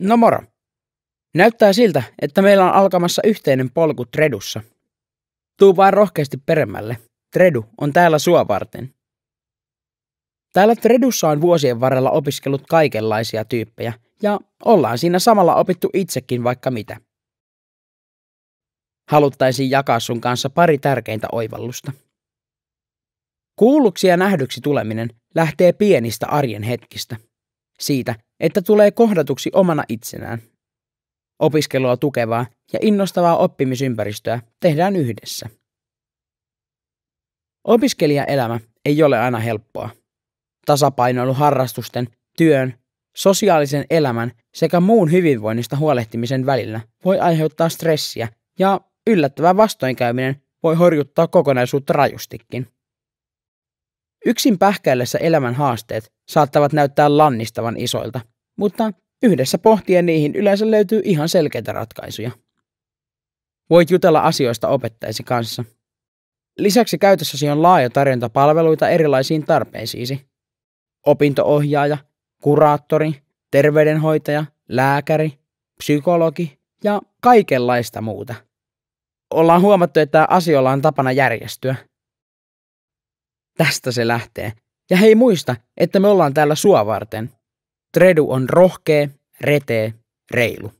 No moro. Näyttää siltä, että meillä on alkamassa yhteinen polku Tredussa. Tuu vaan rohkeasti peremmälle. Tredu on täällä sua varten. Täällä Tredussa on vuosien varrella opiskellut kaikenlaisia tyyppejä, ja ollaan siinä samalla opittu itsekin vaikka mitä. Haluttaisiin jakaa sun kanssa pari tärkeintä oivallusta. Kuulluksi ja nähdyksi tuleminen lähtee pienistä arjen hetkistä. Siitä, että tulee kohdatuksi omana itsenään. Opiskelua tukevaa ja innostavaa oppimisympäristöä tehdään yhdessä. Opiskelijaelämä ei ole aina helppoa. Tasapainoilu harrastusten, työn, sosiaalisen elämän sekä muun hyvinvoinnista huolehtimisen välillä voi aiheuttaa stressiä ja yllättävä vastoinkäyminen voi horjuttaa kokonaisuutta rajustikin. Yksin pähkäillessä elämän haasteet saattavat näyttää lannistavan isoilta, mutta yhdessä pohtien niihin yleensä löytyy ihan selkeitä ratkaisuja. Voit jutella asioista opettajasi kanssa. Lisäksi käytössäsi on laaja tarjonta palveluita erilaisiin tarpeisiisi. Opintoohjaaja, kuraattori, terveydenhoitaja, lääkäri, psykologi ja kaikenlaista muuta. Ollaan huomattu, että asioilla on tapana järjestyä – Tästä se lähtee. Ja hei muista, että me ollaan täällä sua varten. Tredu on rohkea, retee, reilu.